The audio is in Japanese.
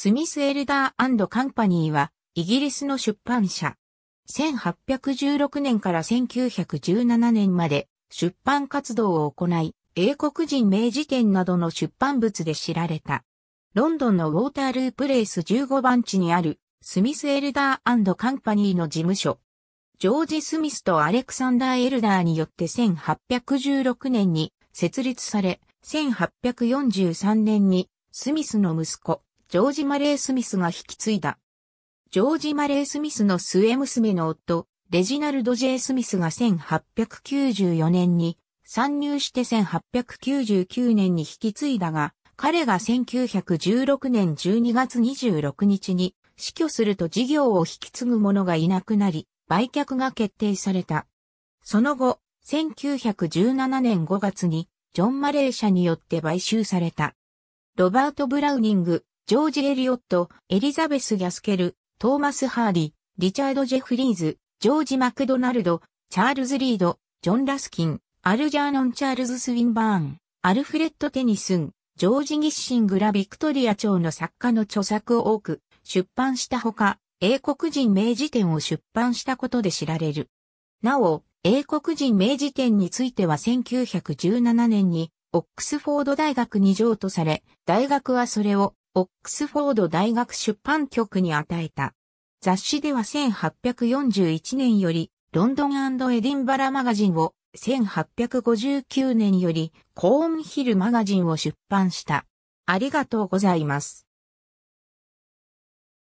スミス・エルダーカンパニーは、イギリスの出版社。1816年から1917年まで出版活動を行い、英国人名辞典などの出版物で知られた。ロンドンのウォーターループレイス15番地にあるスミス・エルダーカンパニーの事務所。ジョージ・スミスとアレクサンダー・エルダーによって1816年に設立され、1843年にスミスの息子、ジョージ・マレー・スミスが引き継いだ。ジョージ・マレー・スミスの末娘の夫、レジナルド・ジェイ・スミスが1894年に参入して1899年に引き継いだが、彼が1916年12月26日に死去すると事業を引き継ぐ者がいなくなり、売却が決定された。その後、1917年5月にジョン・マレー社によって買収された。ロバート・ブラウニング、ジョージ・エリオット、エリザベス・ギャスケル、トーマス・ハーディ、リチャード・ジェフリーズ、ジョージ・マクドナルド、チャールズ・リード、ジョン・ラスキン、アルジャーノン・チャールズ・スウィンバーン、アルフレッド・テニスン、ジョージ・ギッシングラ・ビクトリア朝の作家の著作を多く出版したほか、英国人名辞典を出版したことで知られる。なお、英国人名辞典については1917年に、オックスフォード大学に譲渡され、大学はそれをオックスフォード大学出版局に与えた。雑誌では1841年より、ロンドンエディンバラマガジンを、1859年より、コーンヒルマガジンを出版した。ありがとうございます。